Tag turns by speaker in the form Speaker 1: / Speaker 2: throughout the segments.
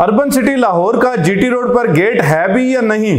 Speaker 1: urban city Lahore का GT road पर gate है भी या नहीं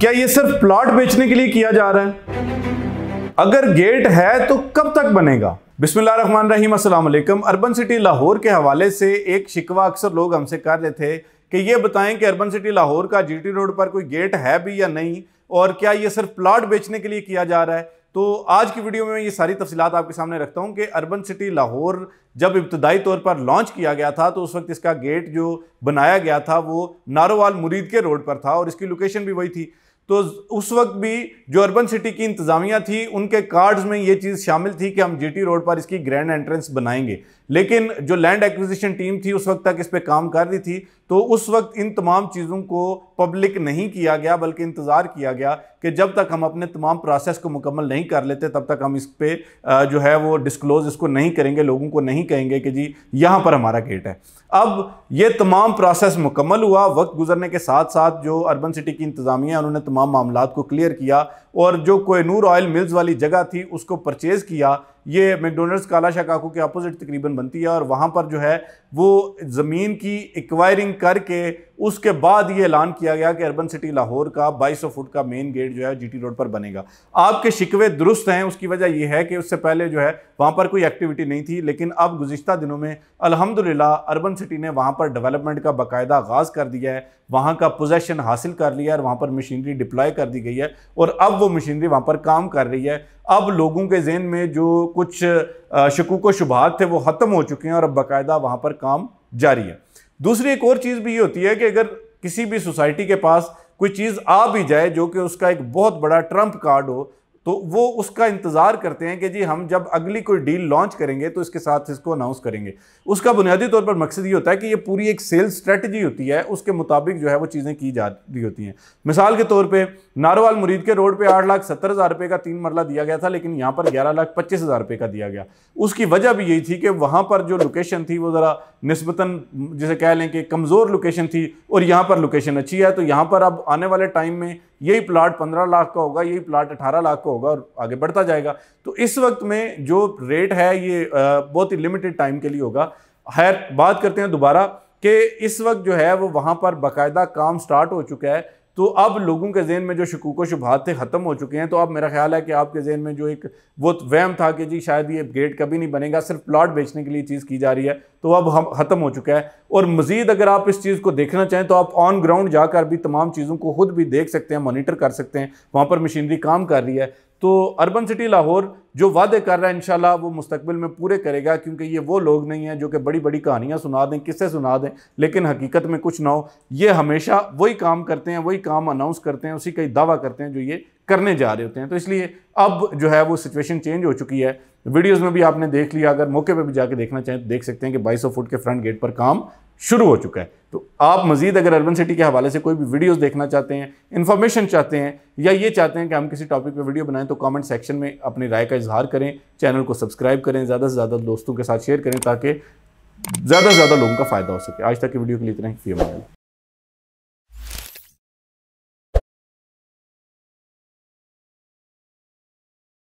Speaker 1: क्या यह सिर्फ प्लॉट बेचने के लिए किया जा रहा है अगर गेट है तो कब तक बनेगा रही असलम अर्बन सिटी लाहौर के हवाले से एक शिकवा अक्सर लोग हमसे कर रहे थे कि ये बताएं कि अर्बन सिटी लाहौर का जीटी रोड पर कोई गेट है भी या नहीं और क्या ये सिर्फ प्लॉट बेचने के लिए किया जा रहा है तो आज की वीडियो में मैं ये सारी तफसीत आपके सामने रखता हूँ कि अर्बन सिटी लाहौर जब इब्तदाई तौर पर लॉन्च किया गया था तो उस वक्त इसका गेट जो बनाया गया था वो नारोवाल मुरीद के रोड पर था और इसकी लोकेशन भी वही थी तो उस वक्त भी जो अर्बन सिटी की इंतज़ामिया थी उनके कार्ड्स में ये चीज़ शामिल थी कि हम जीटी रोड पर इसकी ग्रैंड एंट्रेंस बनाएंगे लेकिन जो लैंड एक्विजिशन टीम थी उस वक्त तक इस पर काम कर रही थी तो उस वक्त इन तमाम चीज़ों को पब्लिक नहीं किया गया बल्कि इंतज़ार किया गया कि जब तक हम अपने तमाम प्रोसेस को मुकम्मल नहीं कर लेते तब तक हम इस पर जो है वो डिस्क्लोज इसको नहीं करेंगे लोगों को नहीं कहेंगे कि जी यहाँ पर हमारा गेट है अब ये तमाम प्रोसेस मुकम्मल हुआ वक्त गुजरने के साथ साथ जो अर्बन सिटी की इंतज़ामिया उन्होंने तमाम मामला को क्लियर किया और जो कोयनूर ऑयल मिल्स वाली जगह थी उसको परचेज़ किया ये मैकडोनल्ड्स काला शाहकाकू के अपोजिट तकरीबन बनती है और वहाँ पर जो है वो ज़मीन की एक्वायरिंग करके उसके बाद ये ऐलान किया गया कि अर्बन सिटी लाहौर का 2200 फुट का मेन गेट जो है जीटी रोड पर बनेगा आपके शिकवे दुरुस्त हैं उसकी वजह यह है कि उससे पहले जो है वहाँ पर कोई एक्टिविटी नहीं थी लेकिन अब गुज्त दिनों में अलहमदिल्ला अर्बन सिटी ने वहाँ पर डेवलपमेंट का बाकायदा आगाज़ कर दिया है वहाँ का पोजेशन हासिल कर लिया है और वहाँ पर मशीनरी डिप्लॉय कर दी गई है और अब वो मशीनरी वहाँ पर काम कर रही है अब लोगों के जहन में जो कुछ शकूक शुभात थे वो ख़त्म हो चुके हैं और अब बाकायदा वहाँ पर काम जारी है दूसरी एक और चीज़ भी ये होती है कि अगर किसी भी सोसाइटी के पास कोई चीज़ आ भी जाए जो कि उसका एक बहुत बड़ा ट्रंप कार्ड हो तो वो उसका इंतज़ार करते हैं कि जी हम जब अगली कोई डील लॉन्च करेंगे तो इसके साथ इसको अनाउंस करेंगे उसका बुनियादी तौर पर मकसद ये होता है कि ये पूरी एक सेल्स स्ट्रेटजी होती है उसके मुताबिक जो है वो चीज़ें की जा रही होती हैं मिसाल के तौर पर नारोवाल मुरीद के रोड पर आठ लाख सत्तर हज़ार रुपये का तीन मरला दिया गया था लेकिन यहाँ पर ग्यारह लाख पच्चीस हज़ार रुपये का दिया गया उसकी वजह भी यही थी कि वहाँ पर जो लोकेशन थी वो ज़रा नस्बता जिसे कह लें कि कमज़ोर लोकेशन थी और यहाँ पर लोकेशन अच्छी है तो यहाँ पर अब आने वाले टाइम में यही प्लाट 15 लाख का होगा यही प्लाट 18 लाख का होगा और आगे बढ़ता जाएगा तो इस वक्त में जो रेट है ये बहुत ही लिमिटेड टाइम के लिए होगा खैर बात करते हैं दोबारा कि इस वक्त जो है वो वहाँ पर बाकायदा काम स्टार्ट हो चुका है तो अब लोगों के जहन में जो शकूक शुभात थे ख़त्म हो चुके हैं तो अब मेरा ख्याल है कि आपके जहन में जो एक वो वहम था कि जी शायद ये गेट कभी नहीं बनेगा सिर्फ प्लाट बेचने के लिए चीज़ की जा रही है तो अब हम ख़त्म हो चुका है और मज़ीद अगर आप इस चीज़ को देखना चाहें तो आप ऑन ग्राउंड जाकर भी तमाम चीज़ों को खुद भी देख सकते हैं मोनीटर कर सकते हैं वहाँ पर मशीनरी काम कर रही है तो अर्बन सिटी लाहौर जो वादे कर रहा है इनशाला वो मुस्तबिल में पूरे करेगा क्योंकि ये वो लोग नहीं हैं जो कि बड़ी बड़ी कहानियाँ सुना दें किस्से सुना दें लेकिन हकीकत में कुछ ना हो ये हमेशा वही काम करते हैं वही काम अनाउंस करते हैं उसी का ही दावा करते हैं जो ये करने जा रहे होते हैं तो इसलिए अब जो है वो सिचुएशन चेंज हो चुकी है वीडियोज़ में भी आपने देख लिया अगर मौके पर भी जाके देखना चाहें तो देख सकते हैं कि 2200 फुट के फ्रंट गेट पर काम शुरू हो चुका है तो आप मजीद अगर अर्बन सिटी के हवाले से कोई भी वीडियोस देखना चाहते हैं इन्फॉर्मेशन चाहते हैं या ये चाहते हैं कि हम किसी टॉपिक पे वीडियो बनाएं तो कमेंट सेक्शन में अपनी राय का इजहार करें चैनल को सब्सक्राइब करें ज़्यादा से ज़्यादा दोस्तों के साथ शेयर करें ताकि ज़्यादा से ज़्यादा लोगों का फ़ायदा हो सके आज तक की वीडियो के लिए इतना ही फी